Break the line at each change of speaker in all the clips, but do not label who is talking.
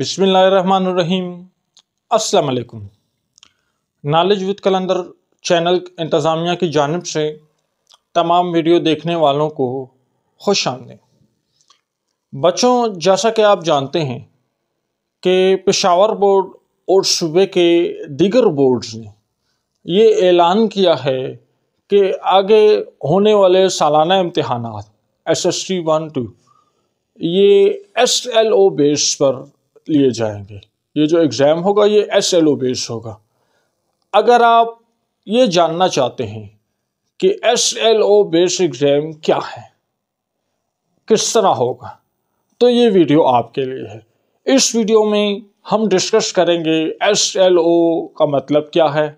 बिसमीम असलकुम knowledge with Qalandar channel इंतज़ामिया की जानब से तमाम वीडियो देखने वालों को खुश आमदें बच्चों जैसा कि आप जानते हैं कि पेशावर बोर्ड और सूबे के दीगर बोर्ड्स ने ये ऐलान किया है कि आगे होने वाले सालाना इम्तहान S S T one two ये एस एल ओ बेस पर लिए जाएंगे ये जो एग्ज़ाम होगा ये एस एल ओ बेस होगा अगर आप ये जानना चाहते हैं कि S L O base exam क्या है किस तरह होगा तो ये वीडियो आपके लिए है इस वीडियो में हम डिस्कस करेंगे एस एल ओ का मतलब क्या है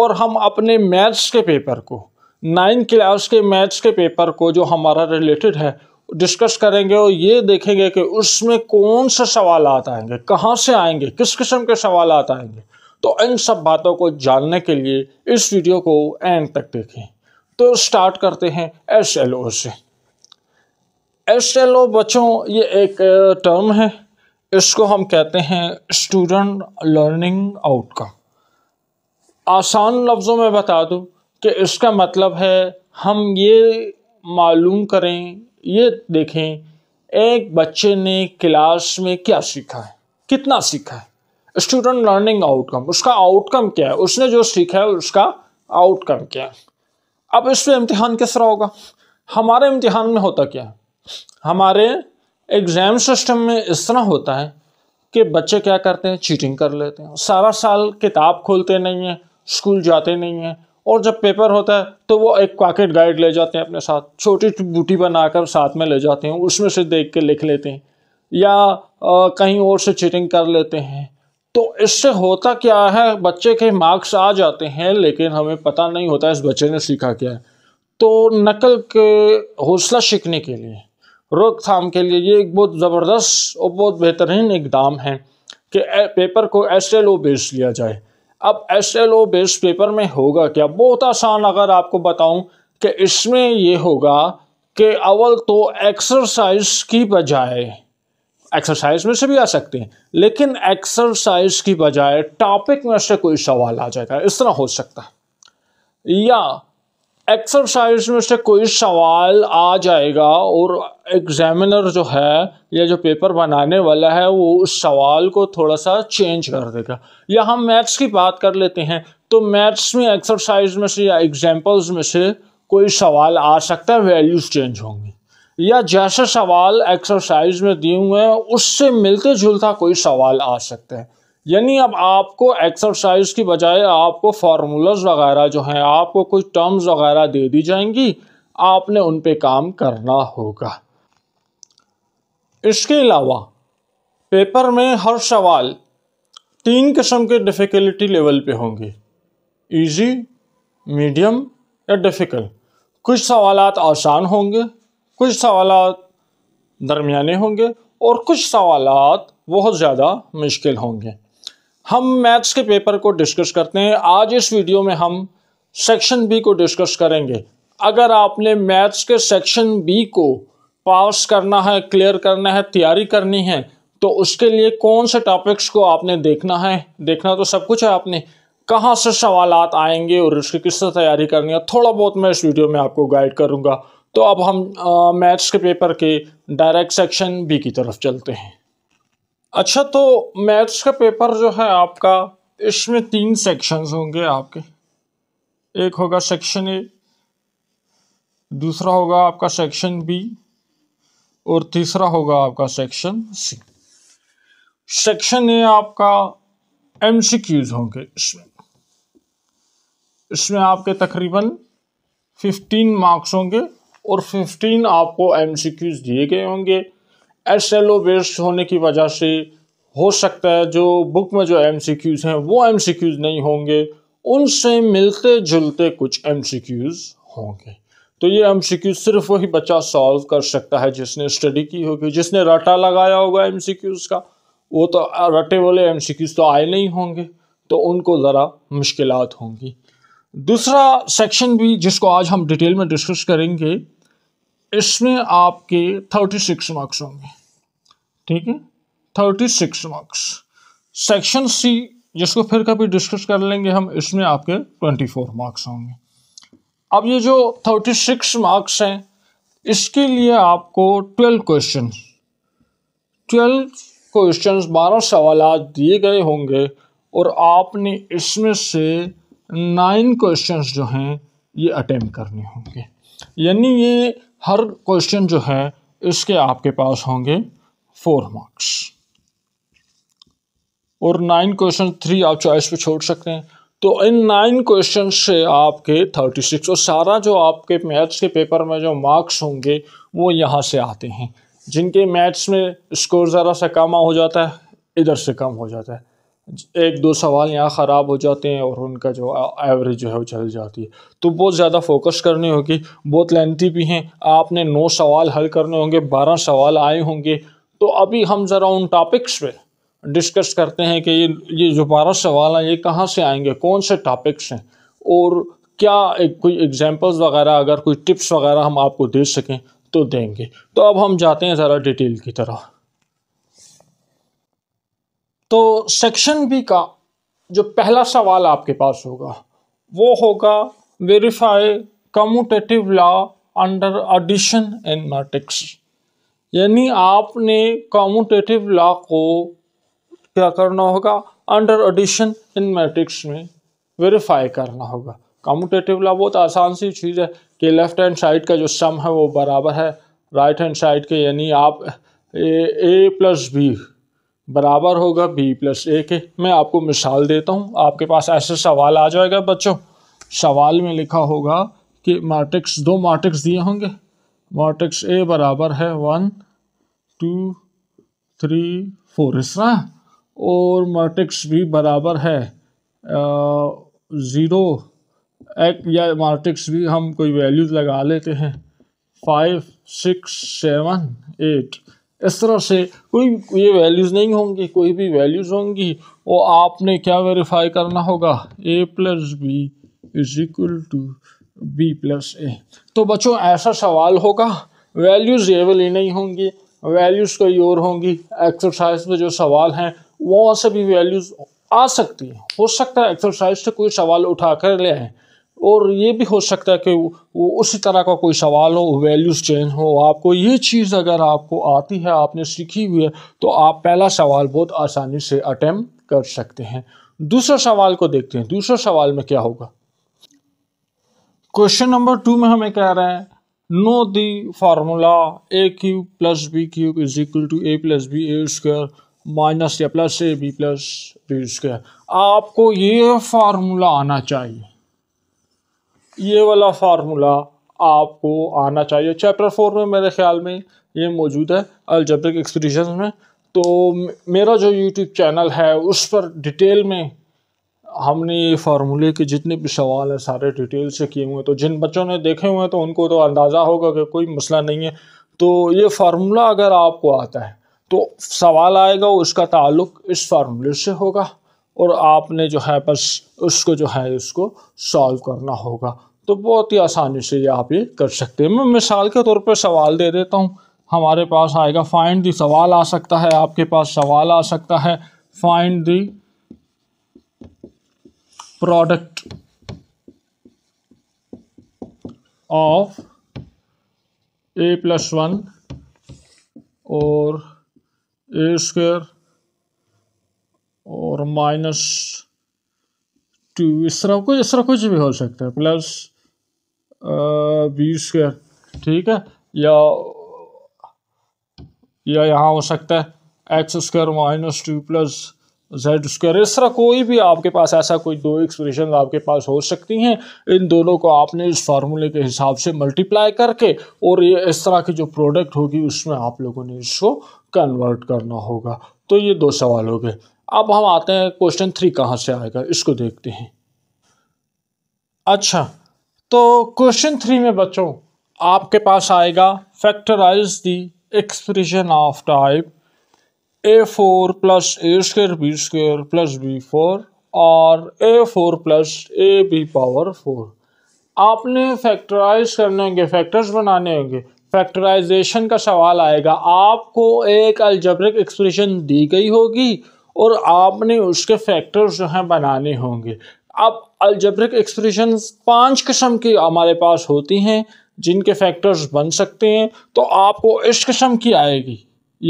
और हम अपने मैथ्स के पेपर को नाइन क्लास के मैथ्स के पेपर को जो हमारा रिलेटेड है डिस्कस करेंगे और ये देखेंगे कि उसमें कौन से सवाल आएंगे कहाँ से आएंगे किस किस्म के सवाल आएंगे तो इन सब बातों को जानने के लिए इस वीडियो को एंड तक देखें तो स्टार्ट करते हैं एस एल ओ से एस एल ओ बच्चों ये एक टर्म है इसको हम कहते हैं स्टूडेंट लर्निंग आउटकम आसान लफ्ज़ों में बता दूं कि इसका मतलब है हम ये मालूम करें ये देखें एक बच्चे ने क्लास में क्या सीखा है कितना सीखा है स्टूडेंट लर्निंग आउटकम उसका आउटकम क्या है उसने जो सीखा है उसका आउटकम क्या है अब इस पर इम्तिहान किस तरह होगा हमारे इम्तिहान में होता क्या है हमारे एग्ज़ाम सिस्टम में इस तरह होता है कि बच्चे क्या करते हैं चीटिंग कर लेते हैं सारा साल किताब खोलते नहीं हैं स्कूल जाते नहीं हैं और जब पेपर होता है तो वो एक पॉकेट गाइड ले जाते हैं अपने साथ छोटी बूटी बनाकर साथ में ले जाते हैं उसमें से देख के लिख लेते हैं या आ, कहीं और से चीटिंग कर लेते हैं तो इससे होता क्या है बच्चे के मार्क्स आ जाते हैं लेकिन हमें पता नहीं होता इस बच्चे ने सीखा क्या है तो नकल के हौसला सीखने के लिए रोकथाम के लिए ये एक बहुत ज़बरदस्त और बहुत बेहतरीन इकदाम है कि पेपर को एस एल ओ बेच लिया जाए अब S L O based paper में होगा क्या बहुत आसान अगर आपको बताऊं कि इसमें ये होगा कि अवल तो एक्सरसाइज की बजाय एक्सरसाइज में से भी आ सकते हैं लेकिन एक्सरसाइज की बजाय टॉपिक में से कोई सवाल आ जाएगा इस तरह हो सकता है या एक्सरसाइज में से कोई सवाल आ जाएगा और एग्जामिनर जो है या जो पेपर बनाने वाला है वो उस सवाल को थोड़ा सा चेंज कर देगा या हम मैथ्स की बात कर लेते हैं तो मैथ्स में एक्सरसाइज में से या एग्जाम्पल्स में से कोई सवाल आ सकता है वैल्यूज चेंज होंगी या जैसा सवाल एक्सरसाइज में दिए हुए हैं उससे मिलते जुलता कोई सवाल आ सकता है यानी अब आपको एक्सरसाइज की बजाय आपको फार्मूलाज वगैरह जो हैं आपको कुछ टर्म्स वगैरह दे दी जाएंगी आपने उन पे काम करना होगा इसके अलावा पेपर में हर सवाल तीन किस्म के डिफ़िकल्टी लेवल पे होंगे इजी, मीडियम या डिफ़िकल्ट कुछ सवाल आसान होंगे कुछ सवाल दरमिया होंगे और कुछ सवाल बहुत ज़्यादा मुश्किल होंगे हम मैथ्स के पेपर को डिस्कस करते हैं आज इस वीडियो में हम सेक्शन बी को डिस्कस करेंगे अगर आपने मैथ्स के सेक्शन बी को पास करना है क्लियर करना है तैयारी करनी है तो उसके लिए कौन से टॉपिक्स को आपने देखना है देखना तो सब कुछ है आपने कहाँ से सवाल आएंगे और उसकी किससे तैयारी करनी है थोड़ा बहुत मैं इस वीडियो में आपको गाइड करूँगा तो अब हम मैथ्स के पेपर के डायरेक्ट सेक्शन बी की तरफ चलते हैं अच्छा तो मैथ्स का पेपर जो है आपका इसमें तीन सेक्शंस होंगे आपके एक होगा सेक्शन ए दूसरा होगा आपका सेक्शन बी और तीसरा होगा आपका सेक्शन सी सेक्शन ए आपका एमसीक्यूज होंगे इसमें इसमें आपके तकरीबन 15 मार्क्स होंगे और 15 आपको एमसीक्यूज दिए गए होंगे एस एल ओ बेस्ड होने की वजह से हो सकता है जो बुक में जो एम सी क्यूज़ हैं वो एम सी क्यूज़ नहीं होंगे उनसे मिलते जुलते कुछ एम सी क्यूज़ होंगे तो ये एम सी क्यू सिर्फ वही बच्चा सॉल्व कर सकता है जिसने स्टडी की होगी जिसने रटा लगाया होगा एम सी क्यूज़ का वो तो रटे वाले एम सी क्यूज़ तो आए नहीं होंगे तो उनको ज़रा मुश्किल होंगी दूसरा सेक्शन भी जिसको आज हम डिटेल में डिस्कस करेंगे इसमें आपके थर्टी सिक्स मार्क्स होंगे ठीक है thirty six marks section C जिसको फिर कभी डिस्कस कर लेंगे हम इसमें आपके ट्वेंटी फोर मार्क्स होंगे अब ये जो थर्टी सिक्स मार्क्स हैं इसके लिए आपको ट्वेल्व क्वेश्चन ट्वेल्व क्वेश्चन बारह सवाल दिए गए होंगे और आपने इसमें से नाइन क्वेश्चन जो हैं ये अटैम्प्ट करने होंगे यानी ये हर क्वेश्चन जो है इसके आपके पास होंगे फोर मार्क्स और नाइन क्वेश्चन थ्री आप चॉइस पे छोड़ सकते हैं तो इन नाइन क्वेश्चन से आपके थर्टी सिक्स और सारा जो आपके मैथ्स के पेपर में जो मार्क्स होंगे वो यहाँ से आते हैं जिनके मैथ्स में स्कोर ज़रा सा कम हो जाता है इधर से कम हो जाता है एक दो सवाल यहाँ ख़राब हो जाते हैं और उनका जो एवरेज जो है वो चल जाती है तो बहुत ज़्यादा फोकस करनी होगी बहुत लेंथी भी हैं आपने नौ सवाल हल करने होंगे बारह सवाल आए होंगे तो अभी हम ज़रा उन टॉपिक्स पे डिस्कस करते हैं कि ये ये जो बारह सवाल हैं ये कहाँ से आएंगे कौन से टॉपिक्स हैं और क्या एक कोई एग्जाम्पल्स वगैरह अगर कोई टिप्स वगैरह हम आपको दे सकें तो देंगे तो अब हम जाते हैं ज़रा डिटेल की तरह तो सेक्शन बी का जो पहला सवाल आपके पास होगा वो होगा verify commutative law under addition in matrix यानी आपने कम्यूटेटिव लॉ को क्या करना होगा अंडर एडिशन इन मैट्रिक्स में वेरीफाई करना होगा कम्यूटेटिव लॉ बहुत आसान सी चीज़ है कि लेफ़्ट हैंड साइड का जो सम है वो बराबर है राइट हैंड साइड के यानी आप ए प्लस बी बराबर होगा बी प्लस ए के मैं आपको मिसाल देता हूँ आपके पास ऐसे सवाल आ जाएगा बच्चों सवाल में लिखा होगा कि मैट्रिक्स दो मैट्रिक्स दिए होंगे मैट्रिक्स ए बराबर है वन टू थ्री फोर इस तरह और मैट्रिक्स बी बराबर है ज़ीरो एक या मैट्रिक्स भी हम कोई वैल्यूज लगा लेते हैं फाइव सिक्स सेवन एट इस तरह से कोई ये वैल्यूज़ नहीं होंगी कोई भी वैल्यूज़ होंगी वो आपने क्या वेरीफाई करना होगा A plus B is equal to B plus A तो बच्चों ऐसा सवाल होगा वैल्यूज़ ये वाली नहीं होंगी वैल्यूज़ कोई और होंगी एक्सरसाइज में जो सवाल हैं वहाँ से भी वैल्यूज़ आ सकती है हो सकता है एक्सरसाइज से कोई सवाल उठा कर ले आए और ये भी हो सकता है कि वो उसी तरह का कोई सवाल हो वैल्यूज़ चेंज हो आपको ये चीज़ अगर आपको आती है आपने सीखी हुई है तो आप पहला सवाल बहुत आसानी से अटैम्प कर सकते हैं दूसरा सवाल को देखते हैं दूसरा सवाल में क्या होगा क्वेश्चन नंबर टू में हमें कह रहे हैं know the formula A cube plus B cube is equal to A plus B A square minus या plus A B plus B square आपको ये फार्मूला आना चाहिए ये वाला फार्मूला आपको आना चाहिए चैप्टर फोर में मेरे ख्याल में ये मौजूद है अलजब्रिक एक्सप्रेशन में तो मेरा जो यूट्यूब चैनल है उस पर डिटेल में हमने ये फार्मूले के जितने भी सवाल हैं सारे डिटेल से किए हुए हैं तो जिन बच्चों ने देखे हुए हैं तो उनको तो अंदाज़ा होगा कि कोई मसला नहीं है तो ये फार्मूला अगर आपको आता है तो सवाल आएगा उसका ताल्लुक इस फार्मूले से होगा और आपने जो है बस उसको जो है उसको सॉल्व करना होगा तो बहुत ही आसानी से ये आप ये कर सकते हैं मैं मिसाल के तौर पर सवाल दे देता हूँ हमारे पास आएगा फाइंड दी सवाल आ सकता है आपके पास सवाल आ सकता है find the product of A plus one और ए स्क्वेयर और माइनस टू इस तरह कुछ इस तरह कुछ भी हो सकता है प्लस बी स्क्वेयर ठीक है या या यहाँ हो सकता है X square minus two plus Z square इस तरह कोई भी आपके पास ऐसा कोई दो एक्सप्रेशन आपके पास हो सकती हैं इन दोनों को आपने इस फार्मूले के हिसाब से मल्टीप्लाई करके और ये इस तरह की जो प्रोडक्ट होगी उसमें आप लोगों ने इसको कन्वर्ट करना होगा तो ये दो सवाल हो गए अब हम आते हैं क्वेश्चन थ्री कहाँ से आएगा इसको देखते हैं अच्छा तो क्वेश्चन थ्री में बच्चों आपके पास आएगा factorise the expression of type A four plus A square B square plus B four और A four plus A B power four आपने फैक्टराइज करने होंगे फैक्टर्स बनाने होंगे फैक्टराइजेशन का सवाल आएगा आपको एक अल्जब्रिक एक्सप्रेशन दी गई होगी और आपने उसके फैक्टर्स जो हैं बनाने होंगे अब अलजब्रिक एक्सप्रेशन पांच किस्म की हमारे पास होती हैं जिनके फैक्टर्स बन सकते हैं तो आपको इस किस्म की आएगी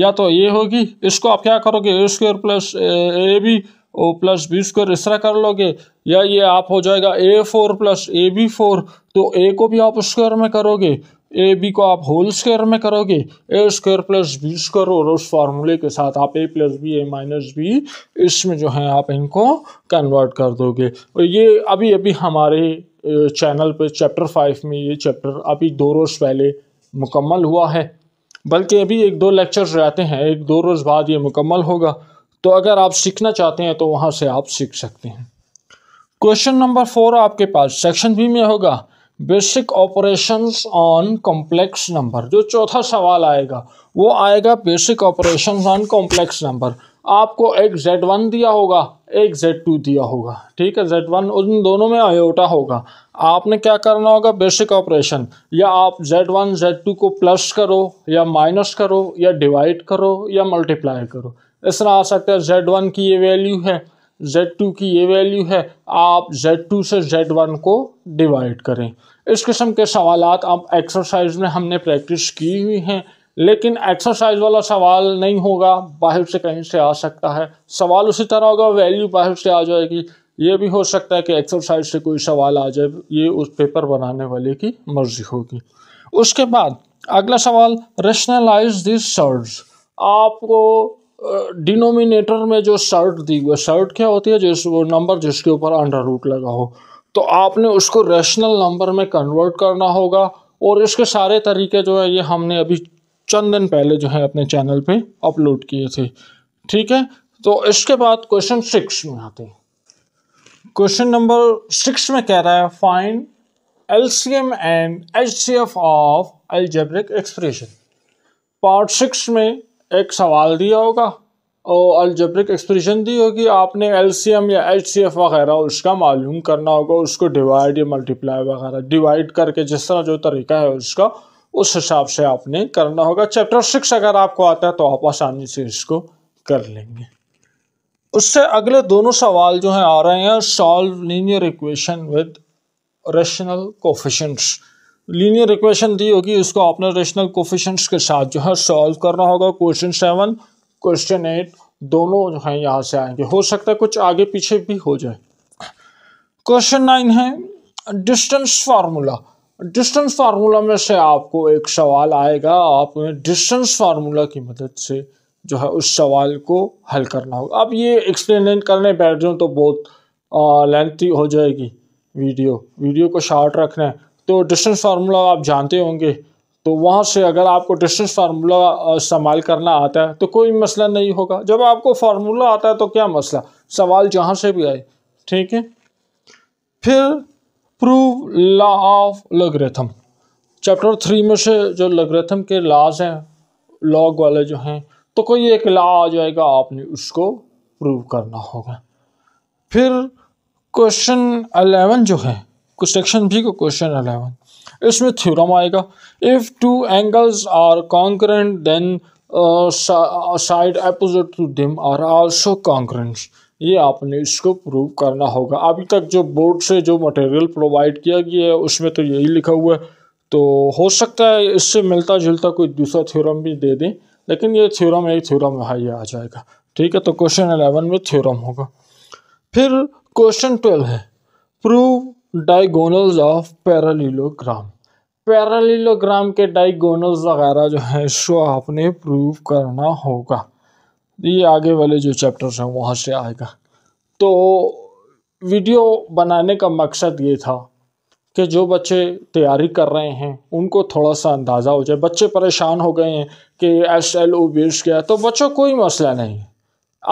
या तो ये होगी इसको आप क्या करोगे A square plus A B ओ प्लस बी स्क्वायर इस तरह कर लोगे या ये आप हो जाएगा A four plus A B four तो ए को भी आप स्क्वायर में करोगे ए बी को आप होल स्क्वायर में करोगे A square plus B square और उस फार्मूले के साथ आप A plus B A minus B इसमें जो है आप इनको कन्वर्ट कर दोगे और ये अभी अभी हमारे चैनल पे चैप्टर फाइव में ये चैप्टर अभी दो रोज़ पहले मुकम्मल हुआ है बल्कि अभी एक दो लेक्चर रहते हैं एक दो रोज़ बाद ये मुकम्मल होगा तो अगर आप सीखना चाहते हैं तो वहाँ से आप सीख सकते हैं क्वेश्चन नंबर फोर आपके पास सेक्शन बी में होगा basic operations on complex number जो चौथा सवाल आएगा वो आएगा basic operations on complex number आपको एक जेड वन दिया होगा एक जेड टू दिया होगा ठीक है जेड वन उन दोनों में आयोटा होगा आपने क्या करना होगा बेसिक ऑपरेशन या आप जेड वन जेड टू को प्लस करो या माइनस करो या डिवाइड करो या मल्टीप्लाई करो इस तरह आ सकता है जेड वन की ये वैल्यू है Z2 की ये वैल्यू है आप Z2 से Z1 को डिवाइड करें इस किस्म के सवाल आप एक्सरसाइज में हमने प्रैक्टिस की हुई हैं लेकिन एक्सरसाइज वाला सवाल नहीं होगा बाहर से कहीं से आ सकता है सवाल उसी तरह होगा वैल्यू बाहर से आ जाएगी ये भी हो सकता है कि एक्सरसाइज से कोई सवाल आ जाए ये उस पेपर बनाने वाले की मर्जी होगी उसके बाद अगला सवाल रेशनलाइज दिस सर्ड्स आपको डिनोमिनेटर में जो शर्ट दी हुई शर्ट क्या होती है जिस वो नंबर जिसके ऊपर अंडर रूट लगा हो तो आपने उसको रेशनल नंबर में कन्वर्ट करना होगा और इसके सारे तरीके जो है ये हमने अभी चंद दिन पहले जो है अपने चैनल पे अपलोड किए थे ठीक है तो इसके बाद क्वेश्चन सिक्स में आते हैं क्वेश्चन नंबर सिक्स में कह रहा है find LCM and F of algebraic expression part six में एक सवाल दिया होगा और अलजब्रिक एक्सप्रेशन दी होगी आपने एल या एच वगैरह उसका मालूम करना होगा उसको डिवाइड या मल्टीप्लाई वगैरह डिवाइड करके जिस तरह जो तरीका है उसका उस हिसाब से आपने करना होगा चैप्टर सिक्स अगर आपको आता है तो आप आसानी से इसको कर लेंगे उससे अगले दोनों सवाल जो हैं आ रहे हैं solve linear equation with rational coefficients linear equation दी होगी उसको आपने रेशनल कोफिशंट्स के साथ जो है सॉल्व करना होगा क्वेश्चन सेवन क्वेश्चन एट दोनों जो है यहाँ से आएंगे हो सकता है कुछ आगे पीछे भी हो जाए क्वेश्चन नाइन है डिस्टेंस फार्मूला डिस्टेंस फार्मूला में से आपको एक सवाल आएगा आपने डिस्टेंस फार्मूला की मदद से जो है उस सवाल को हल करना होगा अब ये एक्सप्लेन करने बैठ जाऊँ तो बहुत लेंथी हो जाएगी वीडियो वीडियो को शॉर्ट रखना है तो डिस्टेंस फार्मूला आप जानते होंगे तो वहाँ से अगर आपको डिस्टेंस फार्मूला इस्तेमाल करना आता है तो कोई मसला नहीं होगा जब आपको फार्मूला आता है तो क्या मसला सवाल जहाँ से भी आए ठीक है फिर prove law of logarithm chapter three में से जो लग्रेथम के लॉज हैं लॉग वाले जो हैं तो कोई एक लॉ आ जाएगा आपने उसको प्रूव करना होगा फिर क्वेश्चन अलेवन जो है सेक्शन बी का क्वेश्चन अलेवन इसमें थ्योरम आएगा if two angles are concurrent then side opposite to them are also concurrent ये आपने इसको प्रूव करना होगा अभी तक जो बोर्ड से जो मटेरियल प्रोवाइड किया गया है उसमें तो यही लिखा हुआ है तो हो सकता है इससे मिलता जुलता कोई दूसरा थ्योरम भी दे दें लेकिन ये थ्योरम एक थ्योरम है ये आ जाएगा ठीक है तो क्वेश्चन अलेवन में थ्योरम होगा फिर क्वेश्चन ट्वेल्व है prove diagonals of parallelogram parallelogram के डाइगोनल्स वगैरह जो है शो आपने प्रूव करना होगा ये आगे वाले जो चैप्टर्स हैं वहाँ से आएगा तो वीडियो बनाने का मकसद ये था कि जो बच्चे तैयारी कर रहे हैं उनको थोड़ा सा अंदाज़ा हो जाए बच्चे परेशान हो गए हैं कि एस एल ओ बेस गया तो बच्चों कोई मसला नहीं है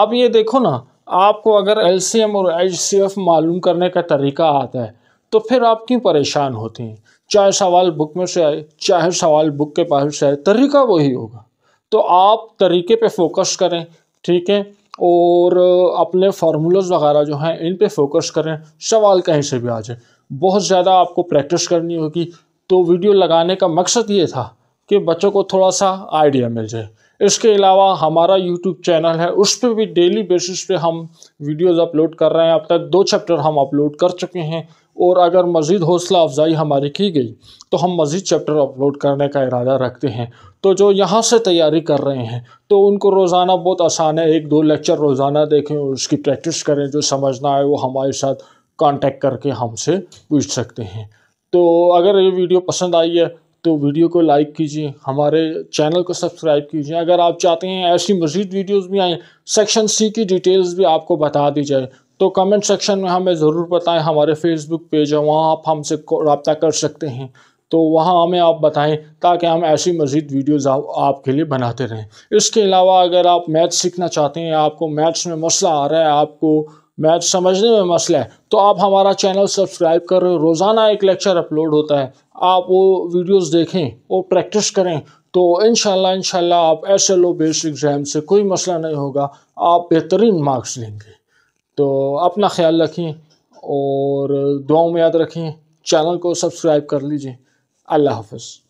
अब ये देखो ना आपको अगर एल सी एम और एच सी एफ मालूम करने का तरीका आता है तो फिर आप क्यों परेशान होते हैं चाहे सवाल बुक में से आए चाहे सवाल बुक के पास से आए तरीका वही होगा तो आप तरीके पे फोकस करें ठीक है और अपने फार्मूलाज वगैरह जो हैं इन पे फोकस करें सवाल कहीं से भी आ जाए बहुत ज़्यादा आपको प्रैक्टिस करनी होगी तो वीडियो लगाने का मकसद ये था कि बच्चों को थोड़ा सा आइडिया मिल जाए इसके अलावा हमारा यूट्यूब चैनल है उस पर भी डेली बेसिस पे हम वीडियोस अपलोड कर रहे हैं अब तक दो चैप्टर हम अपलोड कर चुके हैं और अगर मज़ीद हौसला अफजाई हमारी की गई तो हम मज़ीद चैप्टर अपलोड करने का इरादा रखते हैं तो जो यहाँ से तैयारी कर रहे हैं तो उनको रोज़ाना बहुत आसान है एक दो लेक्चर रोज़ाना देखें और उसकी प्रैक्टिस करें जो समझना है वो हमारे साथ कांटेक्ट करके हमसे पूछ सकते हैं तो अगर ये वीडियो पसंद आई है तो वीडियो को लाइक कीजिए हमारे चैनल को सब्सक्राइब कीजिए अगर आप चाहते हैं ऐसी मज़ीद वीडियोस भी आएँ सेक्शन सी की डिटेल्स भी आपको बता दी जाए तो कमेंट सेक्शन में हमें ज़रूर बताएं हमारे फेसबुक पेज है वहाँ आप हमसे रबता कर सकते हैं तो वहाँ हमें आप बताएं ताकि हम ऐसी मज़ीद वीडियोज़ आप, आपके लिए बनाते रहें इसके अलावा अगर आप मैथ्स सीखना चाहते हैं आपको मैथ्स में मसला आ रहा है आपको मैथ समझने में मसला है तो आप हमारा चैनल सब्सक्राइब कर रोज़ाना एक लेक्चर अपलोड होता है आप वो वीडियोज़ देखें वो प्रैक्टिस करें तो इन इंशाल्लाह आप S L O base exam से कोई मसला नहीं होगा आप बेहतरीन मार्क्स लेंगे तो अपना ख्याल रखें और दुआओं में याद रखें चैनल को सब्सक्राइब कर लीजिए अल्लाह हाफ़